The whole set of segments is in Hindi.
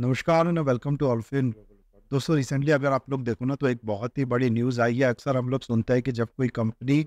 नमस्कार एंड वेलकम टू ऑल्फिन दोस्तों रिसेंटली अगर आप लोग देखो ना तो एक बहुत ही बड़ी न्यूज़ आई है अक्सर हम लोग सुनते हैं कि जब कोई कंपनी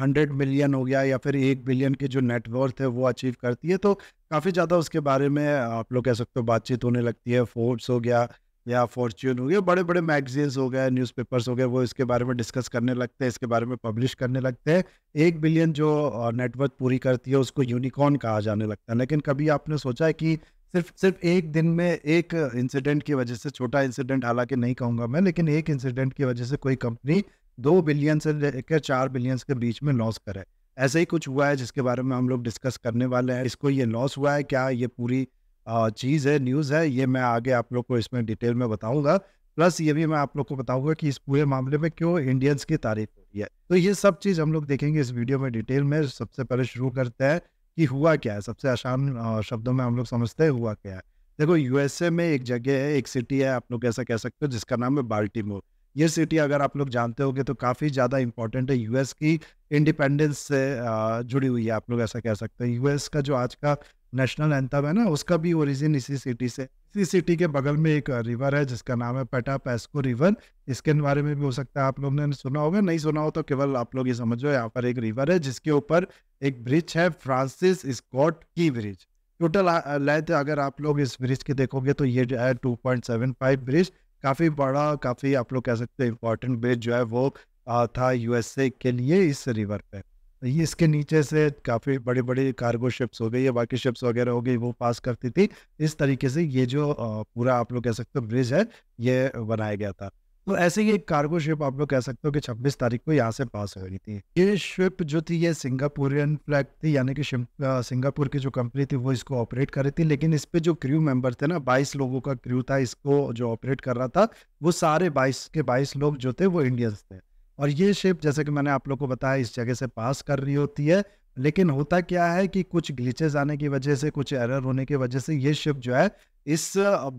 हंड्रेड मिलियन हो गया या फिर एक बिलियन के जो नेटवर्थ है वो अचीव करती है तो काफ़ी ज़्यादा उसके बारे में आप लोग कह सकते हो बातचीत होने लगती है फोर्ब्स हो गया या फॉर्च्यून हो गया बड़े बड़े मैगजीन्स हो गए न्यूज़पेपर्स हो गए वो इसके बारे में डिस्कस करने लगते हैं इसके बारे में पब्लिश करने लगते हैं एक बिलियन जो नेटवर्थ uh, पूरी करती है उसको यूनिकॉर्न कहा जाने लगता है लेकिन कभी आपने सोचा है कि सिर्फ सिर्फ एक दिन में एक इंसिडेंट की वजह से छोटा इंसिडेंट हालांकि नहीं कहूँगा मैं लेकिन एक इंसिडेंट की वजह से कोई कंपनी दो बिलियन से लेकर चार बिलियंस के बीच में लॉस करे ऐसा ही कुछ हुआ है जिसके बारे में हम लोग डिस्कस करने वाले हैं इसको ये लॉस हुआ है क्या ये पूरी चीज़ है न्यूज़ है ये मैं आगे आप लोग को इसमें डिटेल में बताऊंगा प्लस ये भी मैं आप लोग को बताऊंगा कि इस पूरे मामले में क्यों इंडियंस की तारीफ हो रही है तो ये सब चीज़ हम लोग देखेंगे इस वीडियो में डिटेल में सबसे पहले शुरू करते हैं कि हुआ क्या है सबसे आसान शब्दों में हम लोग समझते हैं हुआ क्या है देखो यूएसए में एक जगह है एक सिटी है आप लोग ऐसा कह सकते हो जिसका नाम है बाल्टीमोर ये सिटी अगर आप लोग जानते होंगे तो काफ़ी ज़्यादा इंपॉर्टेंट है यूएस की इंडिपेंडेंस से जुड़ी हुई है आप लोग ऐसा कह सकते हैं यूएस का जो आज का नेशनल एंथम है ना उसका भी ओरिजिन इसी सिटी से इसी सिटी के बगल में एक रिवर है जिसका नाम है पेटा पैस्को रिवर इसके बारे में भी हो सकता है आप लोगों ने सुना होगा नहीं सुना हो तो केवल आप लोग ये समझो यहाँ पर एक रिवर है जिसके ऊपर एक ब्रिज है फ्रांसिस स्कॉट की ब्रिज टोटल लेंथ अगर आप लोग इस ब्रिज की देखोगे तो ये जो है two point seven five bridge काफ़ी बड़ा काफ़ी आप लोग कह सकते हैं इम्पोर्टेंट ब्रिज जो है वो था यूएसए के लिए इस रिवर पे ये इसके नीचे से काफ़ी बड़े बड़े कार्गो शिप्स हो गई या बाकी शिप्स वगैरह हो गई वो पास करती थी इस तरीके से ये जो पूरा आप लोग कह सकते हो ब्रिज है ये बनाया गया था तो ऐसे ही एक कार्गो शिप आप लोग कह सकते हो कि 26 तारीख को यहाँ से पास हो रही थी ये शिप जो थी ये सिंगापुरियन फ्लैग थी यानी कि सिंगापुर की जो कंपनी थी वो इसको ऑपरेट कर रही थी लेकिन इस पे जो क्रू मेंबर थे ना 22 लोगों का क्रू था इसको जो ऑपरेट कर रहा था वो सारे 22 के 22 लोग जो थे वो इंडियंस थे और ये शेप जैसे कि मैंने आप लोग को बताया इस जगह से पास कर रही होती है लेकिन होता क्या है कि कुछ ग्लीचेज आने की वजह से कुछ एरर होने की वजह से ये शिप जो है इस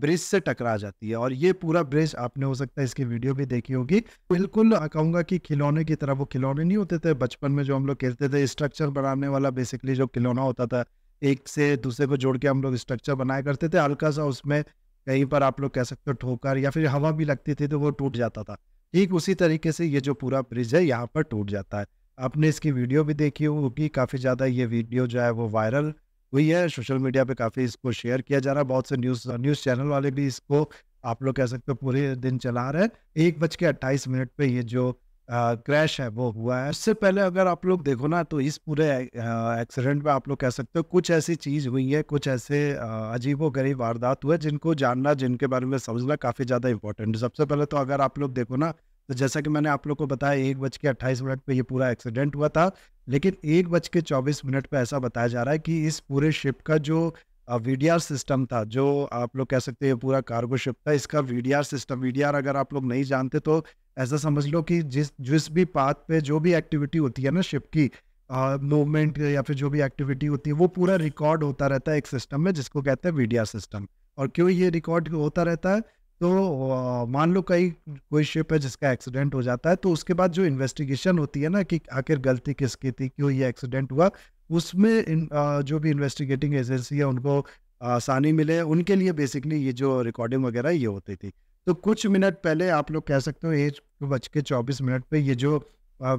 ब्रिज से टकरा जाती है और ये पूरा ब्रिज आपने हो सकता है इसकी वीडियो भी देखी होगी बिल्कुल कहूंगा कि खिलौने की तरह वो खिलौने नहीं होते थे बचपन में जो हम लोग खेलते थे स्ट्रक्चर बनाने वाला बेसिकली जो खिलौना होता था एक से दूसरे को जोड़ के हम लोग स्ट्रक्चर बनाया करते थे हल्का सा उसमें कहीं पर आप लोग कह सकते हो ठोकर या फिर हवा भी लगती थी तो वो टूट जाता था ठीक उसी तरीके से ये जो पूरा ब्रिज है यहाँ पर टूट जाता है आपने इसकी वीडियो भी देखी होगी काफ़ी ज़्यादा ये वीडियो जो है वो वायरल हुई है सोशल मीडिया पे काफ़ी इसको शेयर किया जा रहा है बहुत से न्यूज़ न्यूज़ चैनल वाले भी इसको आप लोग कह सकते हो पूरे दिन चला रहे हैं एक बज के अट्ठाईस मिनट पर ये जो क्रैश है वो हुआ है उससे पहले अगर आप लोग देखो ना तो इस पूरे एक्सीडेंट में आप लोग कह सकते हो कुछ ऐसी चीज़ हुई है कुछ ऐसे अजीब गरीब वारदात हुए जिनको जानना जिनके बारे में समझना काफ़ी ज़्यादा इंपॉर्टेंट है सबसे पहले तो अगर आप लोग देखो ना तो जैसा कि मैंने आप लोग को बताया एक बज के अट्ठाईस मिनट पर यह पूरा एक्सीडेंट हुआ था लेकिन एक बज के चौबीस मिनट पर ऐसा बताया जा रहा है कि इस पूरे शिप का जो वीडीआर सिस्टम था जो आप लोग कह सकते हैं पूरा कार्गो शिप था इसका वीडीआर सिस्टम वीडीआर अगर आप लोग नहीं जानते तो ऐसा समझ लो कि जिस जिस भी पाथ पे जो भी एक्टिविटी होती है ना शिप की मूवमेंट या फिर जो भी एक्टिविटी होती है वो पूरा रिकॉर्ड होता रहता है एक सिस्टम में जिसको कहते हैं वीडिया सिस्टम और क्यों ये रिकॉर्ड होता रहता है तो मान लो कई कोई शिप है जिसका एक्सीडेंट हो जाता है तो उसके बाद जो इन्वेस्टिगेशन होती है ना कि आखिर गलती किसकी थी क्यों ये एक्सीडेंट हुआ उसमें इन, uh, जो भी इन्वेस्टिगेटिंग एजेंसी है उनको आसानी मिले उनके लिए बेसिकली ये जो रिकॉर्डिंग वगैरह ये होती थी तो कुछ मिनट पहले आप लोग कह सकते हो एज बज के चौबीस मिनट पे ये जो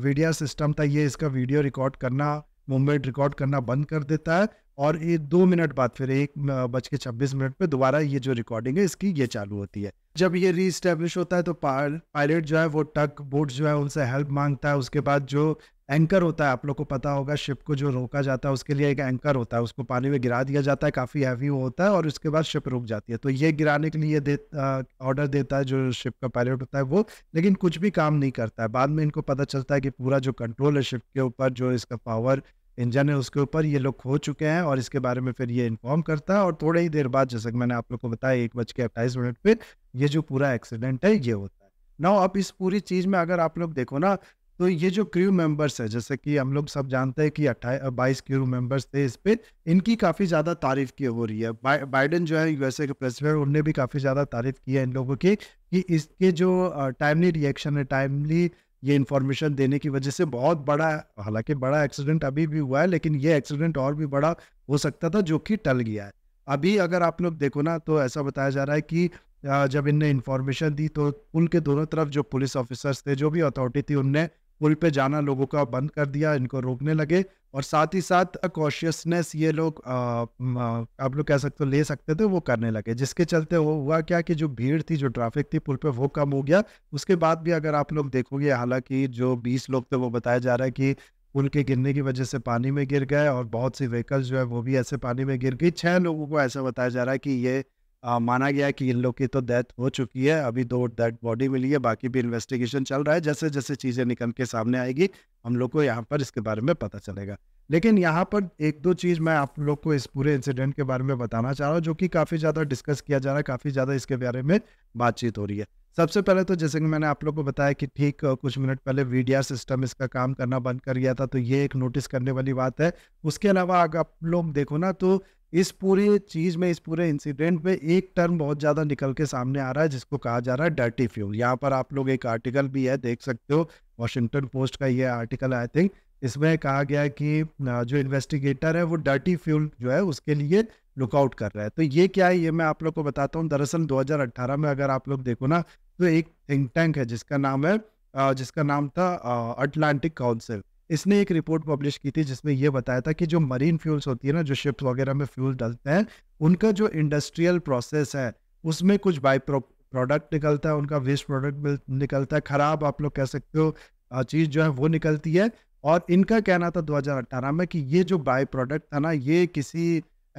वीडियो सिस्टम था ये इसका वीडियो रिकॉर्ड करना मूवमेंट रिकॉर्ड करना बंद कर देता है और ये दो मिनट बाद फिर एक बज के छब्बीस मिनट पे दोबारा ये जो रिकॉर्डिंग है इसकी ये चालू होती है जब ये री स्टेब्लिश होता है तो पायलट जो है वो टक बोट जो है उनसे हेल्प मांगता है उसके बाद जो एंकर होता है आप लोग को पता होगा शिप को जो रोका जाता है उसके लिए एक एंकर होता है उसको पानी में गिरा दिया जाता है काफ़ी हैवी होता है और उसके बाद शिप रुक जाती है तो ये गिराने के लिए दे ऑर्डर देता है जो शिप का पायलट होता है वो लेकिन कुछ भी काम नहीं करता है बाद में इनको पता चलता है कि पूरा जो कंट्रोल है शिप के ऊपर जो इसका पावर इंजन है उसके ऊपर ये लोग खो चुके हैं और इसके बारे में फिर ये इन्फॉर्म करता है और थोड़ी ही देर बाद जैसा कि मैंने आप लोग को बताया एक बज के अट्ठाईस मिनट पर ये जो पूरा एक्सीडेंट है ये होता है ना अब इस पूरी चीज़ में अगर आप लोग देखो ना तो ये जो क्रू मेंबर्स है जैसे कि हम लोग सब जानते हैं कि अट्ठाईस बाईस क्रू मेंबर्स थे इस पर इनकी काफ़ी ज़्यादा तारीफ की हो रही है बा, बाइडन जो है यूएसए के प्रेसिडेंट उनने भी काफ़ी ज़्यादा तारीफ की है इन लोगों की कि इसके जो टाइमली रिएक्शन है टाइमली ये इन्फॉर्मेशन देने की वजह से बहुत बड़ा हालांकि बड़ा एक्सीडेंट अभी भी हुआ है लेकिन ये एक्सीडेंट और भी बड़ा हो सकता था जो कि टल गया है अभी अगर आप लोग देखो ना तो ऐसा बताया जा रहा है कि जब इनने इन्फॉर्मेशन दी तो पुल के दोनों तरफ जो पुलिस ऑफिसर्स थे जो भी अथॉरिटी थी उनने पुल पे जाना लोगों का बंद कर दिया इनको रोकने लगे और साथ ही साथ कॉशियसनेस ये लोग आप लोग कह सकते हो ले सकते थे वो करने लगे जिसके चलते वो हुआ क्या कि जो भीड़ थी जो ट्रैफिक थी पुल पे वो कम हो गया उसके बाद भी अगर आप लोग देखोगे हालांकि जो 20 लोग थे वो बताया जा रहा है कि पुल के गिरने की वजह से पानी में गिर गए और बहुत सी व्हीकल्स जो है वो भी ऐसे पानी में गिर गई छः लोगों को ऐसा बताया जा रहा है कि ये आ, माना गया कि इन लोग की तो डेथ हो चुकी है अभी दो डेड बॉडी मिली है बाकी भी इन्वेस्टिगेशन चल रहा है जैसे जैसे चीज़ें निकल के सामने आएगी हम लोग को यहाँ पर इसके बारे में पता चलेगा लेकिन यहाँ पर एक दो चीज़ मैं आप लोग को इस पूरे इंसिडेंट के बारे में बताना चाह रहा हूँ जो कि काफ़ी ज़्यादा डिस्कस किया जा रहा है काफ़ी ज़्यादा इसके बारे में बातचीत हो रही है सबसे पहले तो जैसे कि मैंने आप लोग को बताया कि ठीक कुछ मिनट पहले वीडिया सिस्टम इसका काम करना बंद कर गया था तो ये एक नोटिस करने वाली बात है उसके अलावा अगर आप लोग देखो ना तो इस पूरी चीज़ में इस पूरे इंसिडेंट में एक टर्म बहुत ज़्यादा निकल के सामने आ रहा है जिसको कहा जा रहा है डर्टी फ्यूल यहाँ पर आप लोग एक आर्टिकल भी है देख सकते हो वॉशिंगटन पोस्ट का ये आर्टिकल आई थिंक इसमें कहा गया कि जो इन्वेस्टिगेटर है वो डर्टी फ्यूल जो है उसके लिए लुकआउट कर रहा है तो ये क्या है ये मैं आप लोग को बताता हूँ दरअसल 2018 में अगर आप लोग देखो ना तो एक थिंक टैंक है जिसका नाम है जिसका नाम था अटलांटिक काउंसिल इसने एक रिपोर्ट पब्लिश की थी जिसमें यह बताया था कि जो मरीन फ्यूल्स होती है ना जो शिप्स वगैरह में फ्यूल डालते हैं उनका जो इंडस्ट्रियल प्रोसेस है उसमें कुछ बाई प्रोडक्ट निकलता है उनका वेस्ट प्रोडक्ट निकलता है खराब आप लोग कह सकते हो चीज़ जो है वो निकलती है और इनका कहना था दो में कि ये जो बाई प्रोडक्ट था ना ये किसी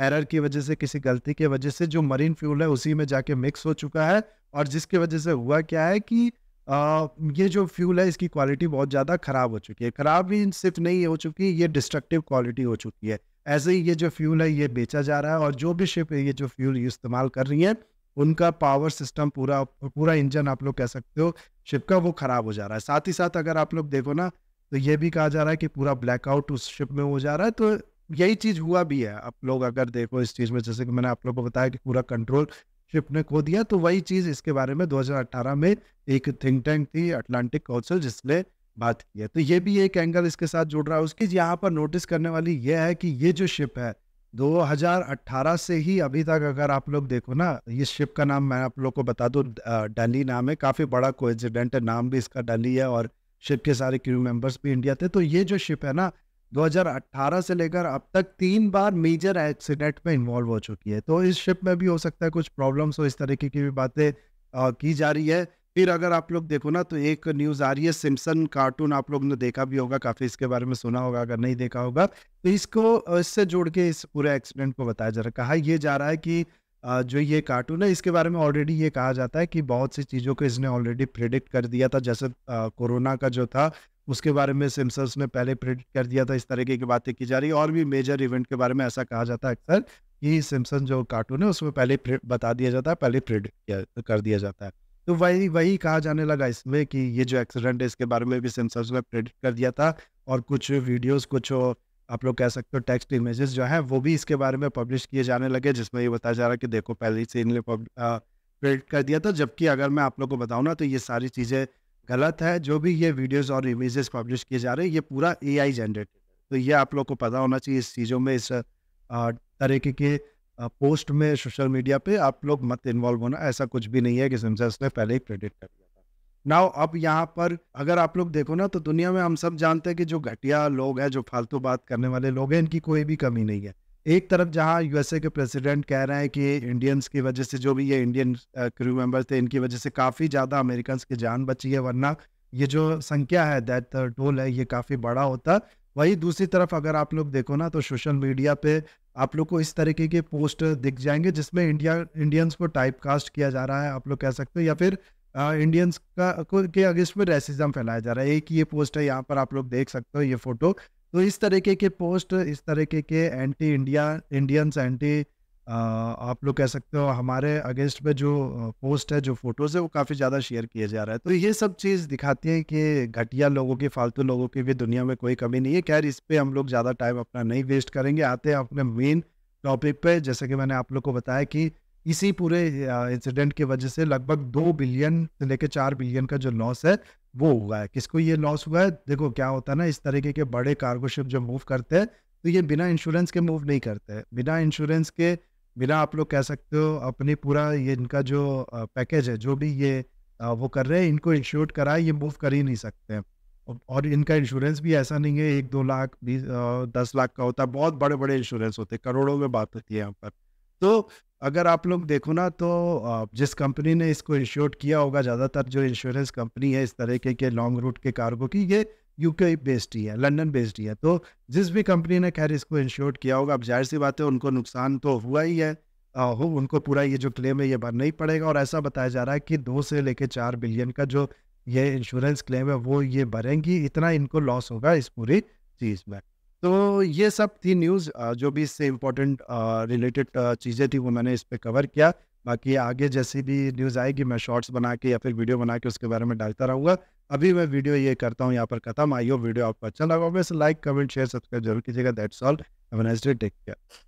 एरर की वजह से किसी गलती की वजह से जो मरीन फ्यूल है उसी में जाके मिक्स हो चुका है और जिसकी वजह से हुआ क्या है कि ये जो फ्यूल है इसकी क्वालिटी बहुत ज़्यादा ख़राब हो चुकी है ख़राब भी सिर्फ नहीं हो चुकी ये डिस्ट्रक्टिव क्वालिटी हो चुकी है ऐसे ही ये जो फ्यूल है ये बेचा जा रहा है और जो भी शिप ये जो फ्यूल इस्तेमाल कर रही है उनका पावर सिस्टम पूरा पूरा इंजन आप लोग कह सकते हो शिप का वो ख़राब हो जा रहा है साथ ही साथ अगर आप लोग देखो ना तो ये भी कहा जा रहा है कि पूरा ब्लैकआउट उस शिप में हो जा रहा है तो यही चीज़ हुआ भी है आप लोग अगर देखो इस चीज़ में जैसे कि मैंने आप लोग को बताया कि पूरा कंट्रोल शिप ने खो दिया तो वही चीज़ इसके बारे में 2018 में एक थिंक टैंक थी अटलांटिक काउंसिल जिसने बात की है तो ये भी एक एंगल इसके साथ जुड़ रहा है उसकी यहाँ पर नोटिस करने वाली यह है कि ये जो शिप है 2018 से ही अभी तक अगर आप लोग देखो ना ये शिप का नाम मैं आप लोग को बता दूँ डेली नाम है काफ़ी बड़ा कोइंसिडेंट है नाम भी इसका डेली है और शिप के सारे क्रू मेंबर्स भी इंडिया थे तो ये जो शिप है ना 2018 से लेकर अब तक तीन बार मेजर एक्सीडेंट में इन्वॉल्व हो चुकी है तो इस शिप में भी हो सकता है कुछ प्रॉब्लम्स हो इस तरीके की भी बातें की जा रही है फिर अगर आप लोग देखो ना तो एक न्यूज़ आ रही है सिमसन कार्टून आप लोग ने देखा भी होगा काफ़ी इसके बारे में सुना होगा अगर नहीं देखा होगा तो इसको इससे जोड़ के इस पूरे एक्सीडेंट को बताया जा रहा है कहा यह जा रहा है कि जो ये कार्टून है इसके बारे में ऑलरेडी ये कहा जाता है कि बहुत सी चीज़ों को इसने ऑलरेडी प्रिडिक्ट कर दिया था जैसे कोरोना का जो था उसके बारे में सिमसर्स ने पहले प्रेडिक्ट कर दिया था इस तरीके की बातें की जा रही है और भी मेजर इवेंट के बारे में ऐसा कहा जाता है अक्सर कि सिमसन जो कार्टून है उसमें पहले बता दिया जाता है पहले प्रेडिक्ट कर दिया जाता है तो वही वही कहा जाने लगा इसमें कि ये जो एक्सीडेंट है इसके बारे में भी सेंसर्स ने प्रेडिक्ट कर दिया था और कुछ वीडियोस कुछ आप लोग कह सकते हो टेक्स्ट इमेजेस जो है वो भी इसके बारे में पब्लिश किए जाने लगे जिसमें ये बताया जा रहा है कि देखो पहले से इनने प्रेडिक्ट कर दिया था जबकि अगर मैं आप लोग को बताऊँ ना तो ये सारी चीज़ें गलत है जो भी ये वीडियोस और इमेजेस पब्लिश किए जा रहे हैं ये पूरा एआई जनरेटेड तो ये आप लोग को पता होना चाहिए इस चीज़ों में इस तरीके के पोस्ट में सोशल मीडिया पे आप लोग मत इन्वॉल्व होना ऐसा कुछ भी नहीं है कि सिमसेस ने पहले ही प्रेडिक्ट कर दिया था नाउ अब यहाँ पर अगर आप लोग देखो ना तो दुनिया में हम सब जानते हैं कि जो घटिया लोग हैं जो फालतू बात करने वाले लोग हैं इनकी कोई भी कमी नहीं है एक तरफ जहां यूएसए के प्रेसिडेंट कह रहे हैं कि इंडियंस की वजह से जो भी ये इंडियन क्रू मेंबर्स थे इनकी वजह से काफ़ी ज़्यादा अमेरिकन की जान बची है वरना ये जो संख्या है डेथ टोल है ये काफ़ी बड़ा होता वही दूसरी तरफ अगर आप लोग देखो ना तो सोशल मीडिया पे आप लोग को इस तरीके के पोस्ट दिख जाएंगे जिसमें इंडिया इंडियंस को टाइप कास्ट किया जा रहा है आप लोग कह सकते हो या फिर आ, इंडियंस का के अगेंस्ट में रेसिज्म फैलाया जा रहा है एक ये पोस्ट है यहाँ पर आप लोग देख सकते हो ये फोटो तो इस तरीके के पोस्ट इस तरीके के एंटी इंडिया इंडियंस एंटी आप लोग कह सकते हो हमारे अगेंस्ट में जो पोस्ट है जो फोटोज़ है वो काफ़ी ज़्यादा शेयर किए जा रहा है तो ये सब चीज़ दिखाती है कि घटिया लोगों की फालतू लोगों की भी दुनिया में कोई कमी नहीं है खैर इस पर हम लोग ज़्यादा टाइम अपना नहीं वेस्ट करेंगे आते हैं अपने मेन टॉपिक पे जैसे कि मैंने आप लोग को बताया कि इसी पूरे इंसिडेंट की वजह से लगभग दो बिलियन से लेकर चार बिलियन का जो लॉस है वो हुआ है किसको ये लॉस हुआ है देखो क्या होता है ना इस तरीके के बड़े कार्गो शिप मूव करते हैं तो ये बिना इंश्योरेंस के मूव नहीं करते हैं बिना इंश्योरेंस के बिना आप लोग कह सकते हो अपनी पूरा ये इनका जो पैकेज है जो भी ये वो कर रहे हैं इनको इंश्योर कराए ये मूव कर ही नहीं सकते हैं और इनका इंश्योरेंस भी ऐसा नहीं है एक दो लाख बीस दस लाख का होता है बहुत बड़े बड़े इंश्योरेंस होते हैं करोड़ों में बात होती है यहाँ पर तो अगर आप लोग देखो ना तो जिस कंपनी ने इसको इंश्योर किया होगा ज़्यादातर जो इंश्योरेंस कंपनी है इस तरीके के लॉन्ग रूट के कार्गो की ये यूके बेस्ड ही है लंदन बेस्ड ही है तो जिस भी कंपनी ने खैर इसको इंश्योर किया होगा अब जाहिर सी बात है उनको नुकसान तो हुआ ही है हो उनको पूरा ये जो क्लेम है ये भरना ही पड़ेगा और ऐसा बताया जा रहा है कि दो से लेकर चार बिलियन का जो ये इंश्योरेंस क्लेम है वो ये भरेंगी इतना इनको लॉस होगा इस पूरी चीज़ में तो ये सब थी न्यूज़ जो भी इससे इम्पोर्टेंट रिलेटेड चीज़ें थी वो मैंने इस पर कवर किया बाकी आगे जैसी भी न्यूज़ आएगी मैं शॉर्ट्स बना के या फिर वीडियो बना के उसके बारे में डालता रहूँगा अभी मैं वीडियो ये करता हूँ यहाँ पर खत्म आई हो वीडियो आपको अच्छा लगा लाइक कमेंट शेयर सब्सक्राइब जरूर कीजिएगा दैट्स ऑल टेक केयर